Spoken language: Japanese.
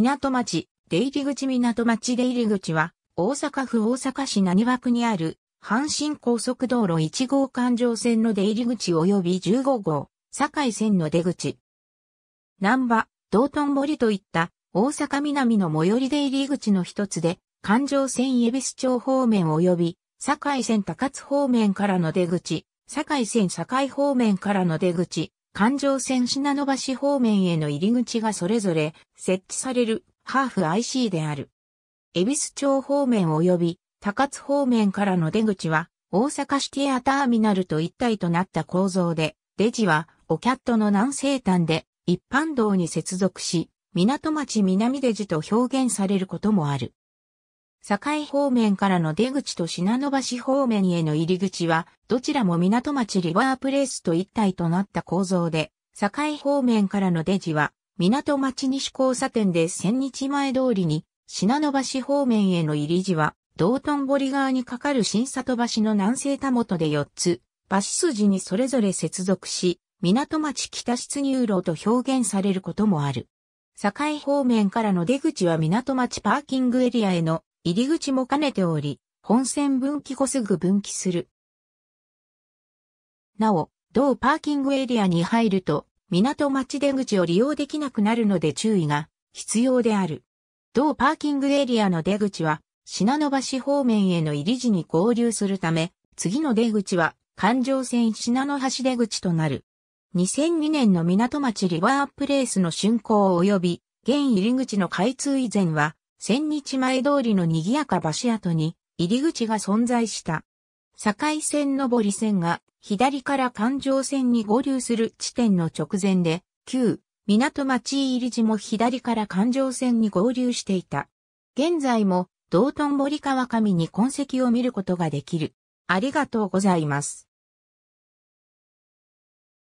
港町、出入り口港町出入り口は、大阪府大阪市浪速区にある、阪神高速道路1号環状線の出入り口及び15号、堺線の出口。南波、道頓堀といった大阪南の最寄り出入り口の一つで、環状線恵比寿町方面及び、堺線高津方面からの出口、堺線堺方面からの出口、環状線品の橋方面への入り口がそれぞれ設置されるハーフ IC である。恵比寿町方面及び高津方面からの出口は大阪シティアターミナルと一体となった構造で、デジはオキャットの南西端で一般道に接続し、港町南デジと表現されることもある。境方面からの出口と品野橋方面への入り口は、どちらも港町リバープレイスと一体となった構造で、境方面からの出口は、港町西交差点で千日前通りに、品野橋方面への入り口は、道頓堀側に架かる新里橋の南西田元で4つ、橋筋にそれぞれ接続し、港町北出入路と表現されることもある。境方面からの出口は港町パーキングエリアへの入り口も兼ねており、本線分岐後すぐ分岐する。なお、同パーキングエリアに入ると、港町出口を利用できなくなるので注意が必要である。同パーキングエリアの出口は、品野橋方面への入り時に合流するため、次の出口は環状線品野橋出口となる。2002年の港町リバープレイスの竣工及び、現入り口の開通以前は、千日前通りの賑やか橋跡に入り口が存在した。境線上り線が左から環状線に合流する地点の直前で、旧港町入り地も左から環状線に合流していた。現在も道頓堀川上に痕跡を見ることができる。ありがとうございます。